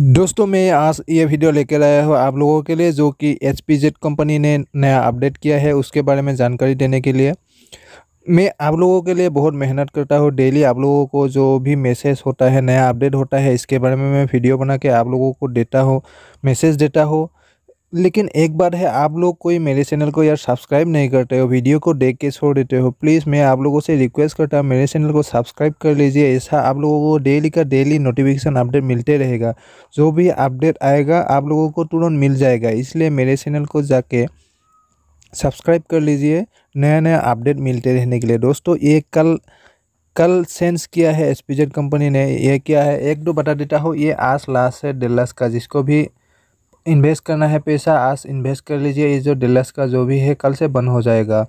दोस्तों मैं आज ये वीडियो लेकर आया हूँ आप लोगों के लिए जो कि एच पी जेड कंपनी ने नया अपडेट किया है उसके बारे में जानकारी देने के लिए मैं आप लोगों के लिए बहुत मेहनत करता हूँ डेली आप लोगों को जो भी मैसेज होता है नया अपडेट होता है इसके बारे में मैं वीडियो बना के आप लोगों को देता हूँ मैसेज देता हूँ लेकिन एक बार है आप लोग कोई मेरे चैनल को यार सब्सक्राइब नहीं करते हो वीडियो को देख के छोड़ देते हो प्लीज़ मैं आप लोगों से रिक्वेस्ट करता हूँ मेरे चैनल को सब्सक्राइब कर लीजिए ऐसा आप लोगों को डेली का डेली नोटिफिकेशन अपडेट मिलते रहेगा जो भी अपडेट आएगा आप लोगों को तुरंत मिल जाएगा इसलिए मेरे चैनल को जाके सब्सक्राइब कर लीजिए नया नया अपडेट मिलते रहने के लिए दोस्तों ये कल कल सेंस किया है एस कंपनी ने ये किया है एक दो बता देता हूँ ये आज लास्ट है डेढ़ का जिसको भी इन्वेस्ट करना है पैसा आज इन्वेस्ट कर लीजिए ये जो डेलस का जो भी है कल से बंद हो जाएगा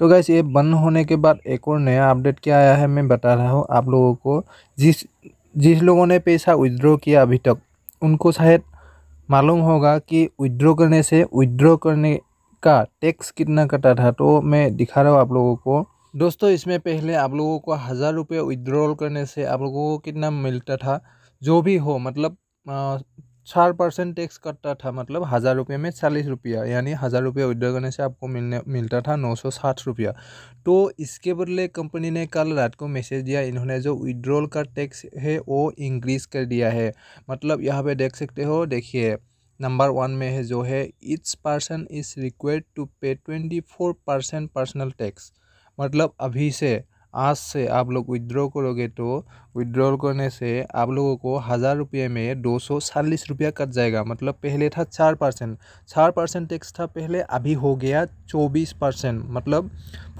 तो गैस ये बंद होने के बाद एक और नया अपडेट क्या आया है मैं बता रहा हूँ आप लोगों को जिस जिस लोगों ने पैसा विदड्रॉ किया अभी तक उनको शायद मालूम होगा कि विदड्रॉ करने से विदड्रॉ करने का टैक्स कितना कटा था तो मैं दिखा रहा हूँ आप लोगों को दोस्तों इसमें पहले आप लोगों को हज़ार रुपये विदड्रॉल करने से आप लोगों को कितना मिलता था जो भी हो मतलब चार परसेंट टैक्स कटता था मतलब हज़ार रुपये में चालीस रुपया यानी हज़ार रुपये उद्योग करने से आपको मिलने मिलता था नौ सौ साठ रुपया तो इसके बदले कंपनी ने कल रात को मैसेज दिया इन्होंने जो विड्रॉल का टैक्स है वो इंक्रीज़ कर दिया है मतलब यहाँ पे देख सकते हो देखिए नंबर वन में है जो है it's person is required to pay twenty four percent personal tax मतलब अभी से आज से आप लोग विदड्रॉ करोगे तो विदड्रॉ करने से आप लोगों को हज़ार रुपये में दो सौ चालीस रुपया कट जाएगा मतलब पहले था चार परसेंट चार परसेंट टैक्स था पहले अभी हो गया चौबीस परसेंट मतलब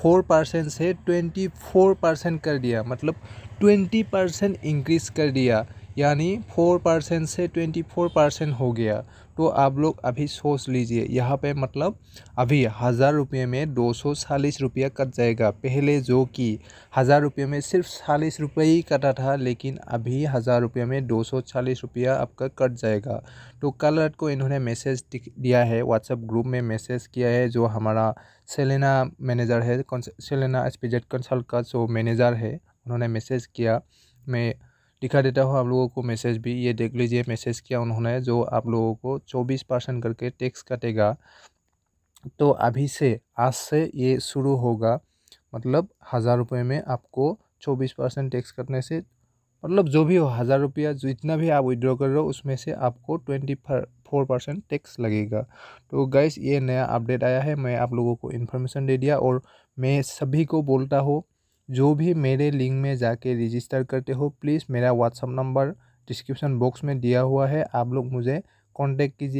फोर परसेंट से ट्वेंटी फोर परसेंट कर दिया मतलब ट्वेंटी परसेंट इंक्रीज़ कर दिया यानी फोर परसेंट से ट्वेंटी फोर परसेंट हो गया तो आप लोग अभी सोच लीजिए यहाँ पे मतलब अभी हज़ार रुपये में दो सौ चालीस रुपया कट जाएगा पहले जो कि हज़ार रुपये में सिर्फ चालीस रुपये ही कटा था लेकिन अभी हज़ार रुपये में दो सौ चालीस रुपया आपका कट जाएगा तो कल रात को इन्होंने मैसेज दिया है व्हाट्सएप ग्रुप में मैसेज किया है जो हमारा सेलेना मैनेजर है सेलेना स्पेजेट कंसल्ट का जो मैनेजर है उन्होंने मैसेज किया मैं दिखा देता हूँ आप लोगों को मैसेज भी ये देख लीजिए मैसेज किया उन्होंने जो आप लोगों को चौबीस परसेंट करके टैक्स कटेगा तो अभी से आज से ये शुरू होगा मतलब हज़ार रुपये में आपको चौबीस परसेंट टैक्स कटने से मतलब जो भी हो हज़ार रुपया जितना भी आप विड्रॉ कर रहे हो उसमें से आपको ट्वेंटी फोर परसेंट टैक्स लगेगा तो गैस ये नया अपडेट आया है मैं आप लोगों को इन्फॉर्मेशन दे दिया और मैं सभी को बोलता हूँ जो भी मेरे लिंक में जाके रजिस्टर करते हो प्लीज़ मेरा व्हाट्सअप नंबर डिस्क्रिप्शन बॉक्स में दिया हुआ है आप लोग मुझे कांटेक्ट कीजिए